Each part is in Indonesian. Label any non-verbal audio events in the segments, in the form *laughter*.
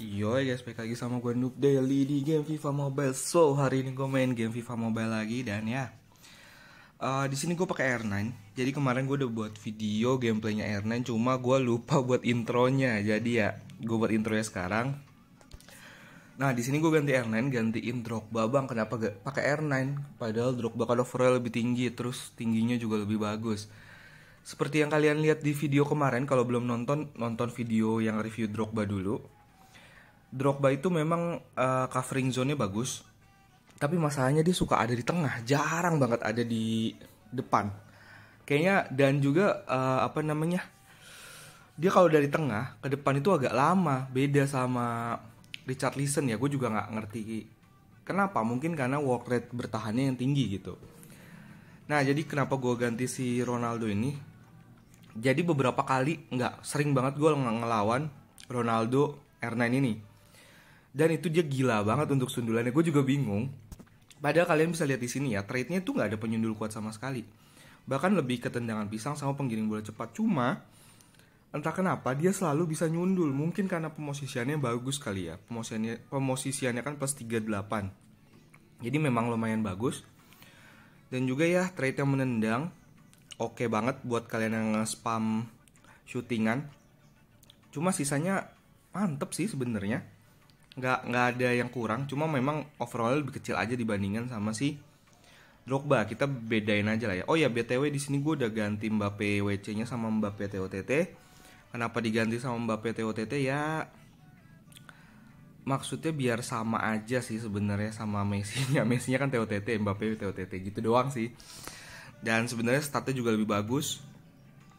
Yo guys, balik lagi sama gue Noob Daily di game FIFA Mobile. So hari ini gue main game FIFA Mobile lagi dan ya, uh, di sini gue pakai R9. Jadi kemarin gue udah buat video gameplaynya R9, cuma gue lupa *laughs* buat intronya. Jadi ya, gue buat intronya sekarang. Nah di sini gue ganti R9, gantiin Drogba Babang. Kenapa gak pakai R9? Padahal Drogba bakal overall lebih tinggi, terus tingginya juga lebih bagus. Seperti yang kalian lihat di video kemarin, kalau belum nonton, nonton video yang review Drogba dulu Drogba itu memang uh, covering zone-nya bagus. Tapi masalahnya dia suka ada di tengah, jarang banget ada di depan. Kayaknya dan juga uh, apa namanya? Dia kalau dari tengah ke depan itu agak lama, beda sama Richard Listen ya. Gue juga nggak ngerti kenapa. Mungkin karena work rate bertahannya yang tinggi gitu. Nah, jadi kenapa gue ganti si Ronaldo ini? Jadi beberapa kali nggak sering banget gue ngelawan Ronaldo R9 ini dan itu dia gila banget untuk sundulannya gue juga bingung padahal kalian bisa lihat di sini ya trade-nya tuh nggak ada penyundul kuat sama sekali bahkan lebih ke tendangan pisang sama penggiring bola cepat cuma entah kenapa dia selalu bisa nyundul mungkin karena pemosisiannya bagus kali ya pemosisiannya pemosisiannya kan plus 38 jadi memang lumayan bagus dan juga ya trade yang menendang oke okay banget buat kalian yang spam syutingan cuma sisanya mantep sih sebenarnya nggak nggak ada yang kurang cuma memang overall lebih kecil aja dibandingkan sama si Drogba kita bedain aja lah ya oh ya btw di sini gue udah ganti Mbappe WC nya sama Mbappe TOTT kenapa diganti sama Mbappe TOTT ya maksudnya biar sama aja sih sebenarnya sama Messi nya *laughs* Messi nya kan TOTT Mbappe TOTT gitu doang sih dan sebenarnya statnya juga lebih bagus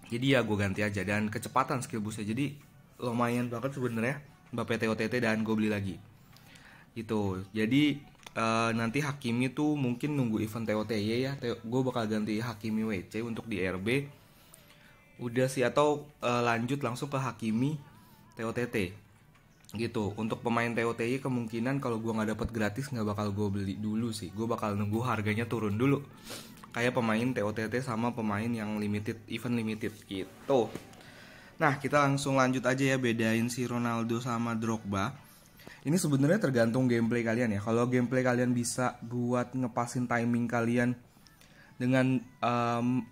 jadi ya gue ganti aja dan kecepatan skill boostnya jadi lumayan banget sebenarnya Mbappe TOTT dan gue beli lagi gitu jadi uh, nanti Hakimi tuh mungkin nunggu event TOTY ya gue bakal ganti Hakimi WC untuk di RB udah sih atau uh, lanjut langsung ke Hakimi TOTT gitu untuk pemain TOTY kemungkinan kalau gue nggak dapat gratis nggak bakal gue beli dulu sih gue bakal nunggu harganya turun dulu kayak pemain TOTT sama pemain yang limited event limited gitu Nah, kita langsung lanjut aja ya bedain si Ronaldo sama Drogba. Ini sebenarnya tergantung gameplay kalian ya. Kalau gameplay kalian bisa buat ngepasin timing kalian dengan um,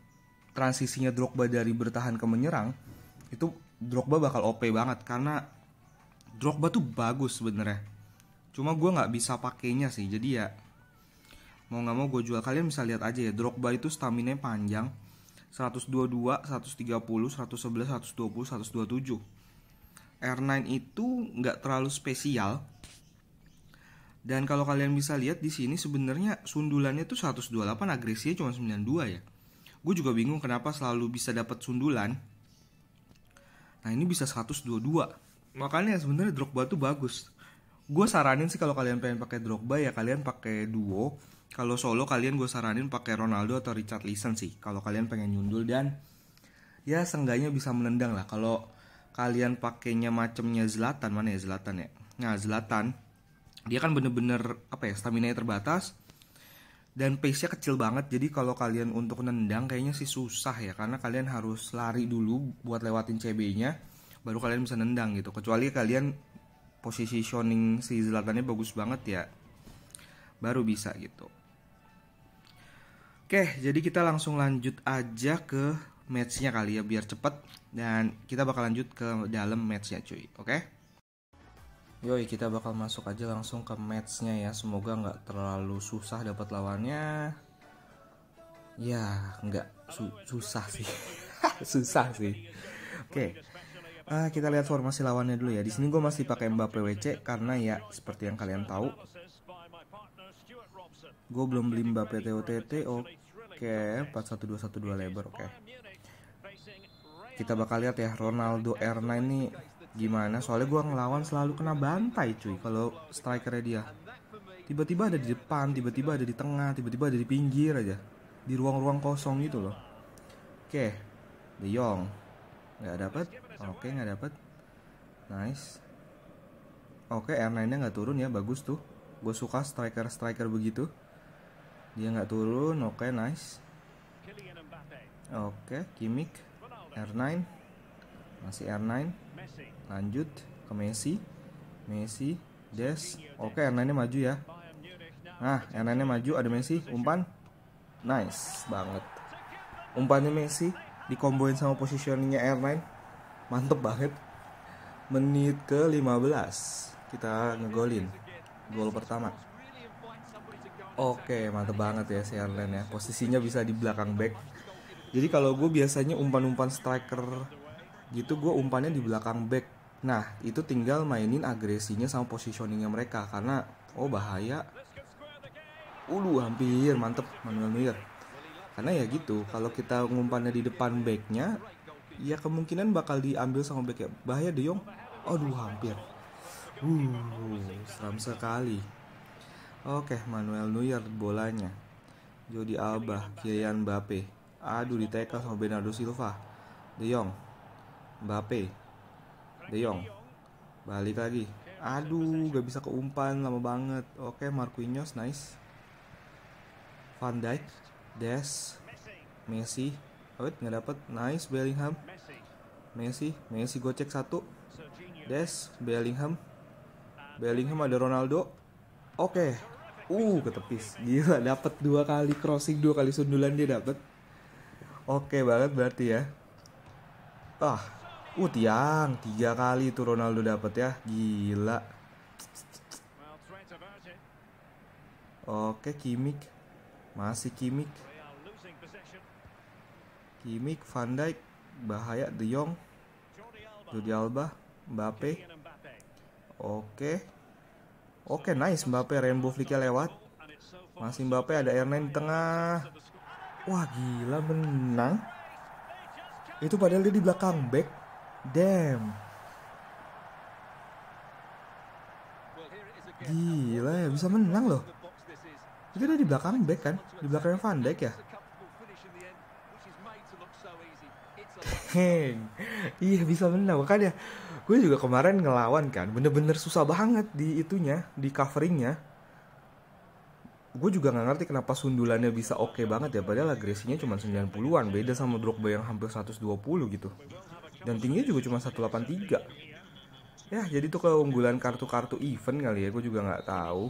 transisinya Drogba dari bertahan ke menyerang, itu Drogba bakal OP banget karena Drogba tuh bagus sebenarnya. Cuma gue nggak bisa pakainya sih. Jadi ya mau nggak mau gue jual. Kalian bisa lihat aja ya Drogba itu stamina panjang 122, 130, 111, 120, 127. R9 itu nggak terlalu spesial. Dan kalau kalian bisa lihat di sini sebenarnya sundulannya tuh 128, agresinya cuma 92 ya. Gue juga bingung kenapa selalu bisa dapat sundulan. Nah ini bisa 122. Makanya sebenarnya Drogba tuh bagus. Gue saranin sih kalau kalian pengen pakai Drogba ya kalian pakai duo kalau solo kalian gue saranin pakai Ronaldo atau Richard Listen sih kalau kalian pengen nyundul dan ya sengganya bisa menendang lah kalau kalian pakainya macemnya Zlatan mana ya Zlatan ya nah Zlatan dia kan bener-bener apa ya stamina nya terbatas dan pace nya kecil banget jadi kalau kalian untuk nendang kayaknya sih susah ya karena kalian harus lari dulu buat lewatin CB nya baru kalian bisa nendang gitu kecuali kalian positioning si Zlatannya bagus banget ya baru bisa gitu Oke, jadi kita langsung lanjut aja ke matchnya kali ya biar cepet dan kita bakal lanjut ke dalam matchnya cuy, oke? Yoi, kita bakal masuk aja langsung ke matchnya ya. Semoga nggak terlalu susah dapat lawannya. Ya, nggak su susah sih, *laughs* susah sih. Oke, okay. uh, eh, kita lihat formasi lawannya dulu ya. Di sini gue masih pakai Mbappe WC karena ya seperti yang kalian tahu, gue belum beli Mbappe TOTT. Oke, Oke, okay, 41212 lebar, oke. Okay. Kita bakal lihat ya Ronaldo R9 ini gimana. Soalnya gua ngelawan selalu kena bantai cuy kalau strikernya dia. Tiba-tiba ada di depan, tiba-tiba ada di tengah, tiba-tiba ada di pinggir aja. Di ruang-ruang kosong gitu loh. Oke. Okay. De Jong. Nggak dapet. Oke, okay, nggak dapet. Nice. Oke, okay, R9-nya nggak turun ya, bagus tuh. Gue suka striker-striker begitu dia nggak turun oke okay, nice oke okay, Kimik R9 masih R9 lanjut ke Messi Messi Des oke okay, R9 nya maju ya nah R9 nya maju ada Messi umpan nice banget umpannya Messi dikomboin sama positioningnya R9 mantep banget menit ke 15 kita ngegolin gol pertama Oke, mantep banget ya si Arlen ya. Posisinya bisa di belakang back. Jadi kalau gue biasanya umpan-umpan striker gitu, gue umpannya di belakang back. Nah, itu tinggal mainin agresinya sama positioningnya mereka karena oh bahaya. Ulu hampir mantep Manuel Neuer. Karena ya gitu, kalau kita ngumpannya di depan backnya, ya kemungkinan bakal diambil sama backnya. Bahaya deh, Yong. Aduh hampir. Uh, seram sekali. Oke, Manuel Neuer bolanya. Jody Alba, Kylian Mbappe. Aduh ditekel sama Bernardo Silva. De Jong. Mbappe. De Jong. Balik lagi. Aduh, gak bisa keumpan lama banget. Oke, Marquinhos nice. Van Dijk, Des, Messi. Awet gak dapet. Nice Bellingham. Messi, Messi gue cek satu. Des, Bellingham. Bellingham ada Ronaldo. Oke, okay uh ketepis gila dapat dua kali crossing dua kali sundulan dia dapat oke banget berarti ya ah uh tiang tiga kali itu Ronaldo dapat ya gila oke Kimik masih Kimik Kimik Van Dijk bahaya De Jong Jordi Alba Mbappe oke Oke, okay, nice Mbappe rainbow flicknya lewat. Masih Mbappe ada R9 di tengah. Wah, gila menang. Itu padahal dia di belakang back. Damn. Gila ya, bisa menang loh. Itu dia di belakang back kan? Di belakang Van Dijk ya? Iya, bisa menang. Makanya gue juga kemarin ngelawan kan bener-bener susah banget di itunya di coveringnya gue juga nggak ngerti kenapa sundulannya bisa oke okay banget ya padahal agresinya cuma 90-an beda sama Drogba yang hampir 120 gitu dan tingginya juga cuma 183 ya jadi itu keunggulan kartu-kartu event kali ya gue juga nggak tahu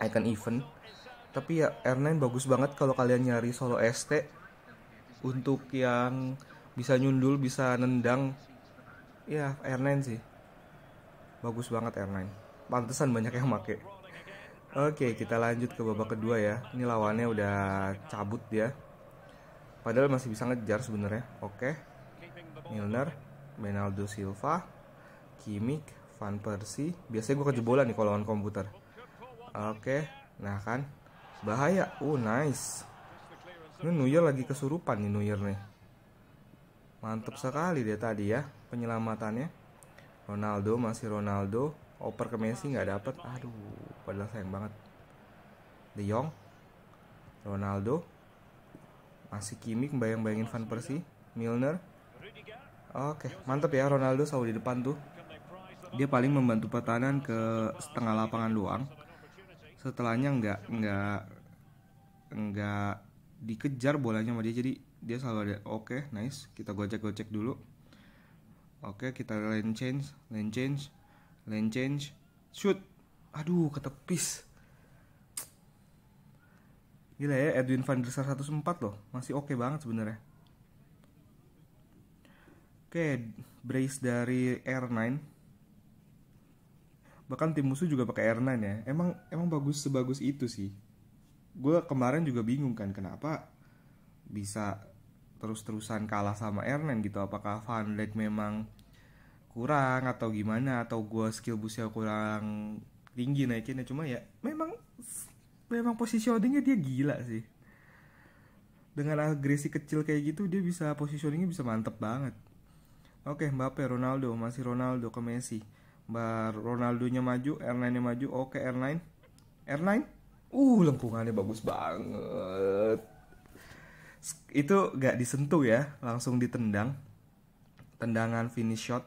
icon event tapi ya R9 bagus banget kalau kalian nyari solo ST untuk yang bisa nyundul bisa nendang ya R9 sih bagus banget R9 pantesan banyak yang make Oke kita lanjut ke babak kedua ya ini lawannya udah cabut dia padahal masih bisa ngejar sebenarnya oke Milner Benaldo Silva kimik, Van Persie biasanya gue kejebolan nih kalau lawan komputer oke nah kan bahaya oh nice ini Year lagi kesurupan nih Year nih mantep sekali dia tadi ya penyelamatannya Ronaldo masih Ronaldo oper ke Messi nggak dapet aduh padahal sayang banget De Jong Ronaldo masih Kimik bayang-bayangin Van Persie Milner oke mantep ya Ronaldo selalu di depan tuh dia paling membantu pertahanan ke setengah lapangan doang setelahnya nggak nggak nggak dikejar bolanya sama dia jadi dia selalu ada oke okay, nice kita gocek gocek dulu Oke, kita lane change, lane change, lane change, shoot. Aduh, ketepis. Gila ya, Edwin van der Sar 104 loh. Masih oke okay banget sebenarnya. Oke, brace dari R9. Bahkan tim musuh juga pakai R9 ya. Emang emang bagus sebagus itu sih. Gue kemarin juga bingung kan kenapa bisa terus-terusan kalah sama Ernen gitu apakah Van Dijk memang kurang atau gimana atau gue skill busnya kurang tinggi naikinnya cuma ya memang memang positioningnya dia gila sih dengan agresi kecil kayak gitu dia bisa positioningnya bisa mantep banget oke Mbappe Ronaldo masih Ronaldo ke Messi Bar Ronaldonya maju nya maju oke Airline Airline uh lengkungannya bagus banget itu gak disentuh ya langsung ditendang tendangan finish shot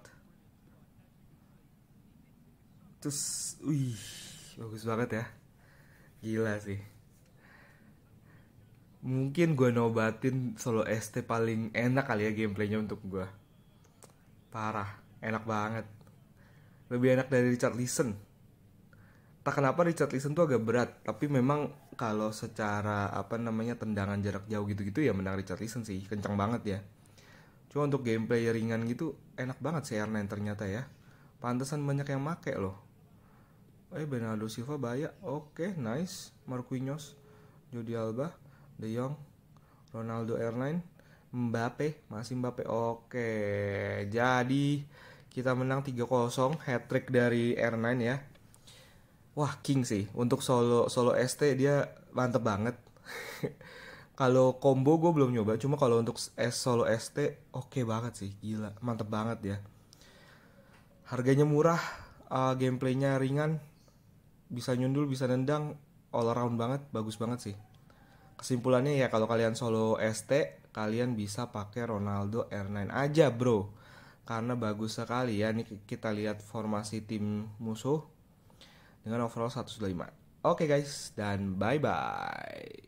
terus wih bagus banget ya gila sih mungkin gue nobatin solo ST paling enak kali ya gameplaynya untuk gue parah enak banget lebih enak dari Richard Listen tak kenapa Richard Listen tuh agak berat tapi memang kalau secara apa namanya tendangan jarak jauh gitu-gitu ya menang Richard Listen sih kencang banget ya cuma untuk gameplay ringan gitu enak banget r 9 ternyata ya pantesan banyak yang make loh eh Bernardo Silva bahaya oke okay, nice Marquinhos Jordi Alba De Jong Ronaldo Airline Mbappe masih Mbappe oke okay. jadi kita menang 3-0 hat trick dari R9 ya wah king sih untuk solo solo ST dia mantep banget *laughs* kalau combo gue belum nyoba cuma kalau untuk S solo ST oke okay banget sih gila mantep banget ya harganya murah uh, gameplaynya ringan bisa nyundul bisa nendang all around banget bagus banget sih kesimpulannya ya kalau kalian solo ST kalian bisa pakai Ronaldo R9 aja bro karena bagus sekali ya nih kita lihat formasi tim musuh dengan overall 105. Oke okay guys, dan bye-bye.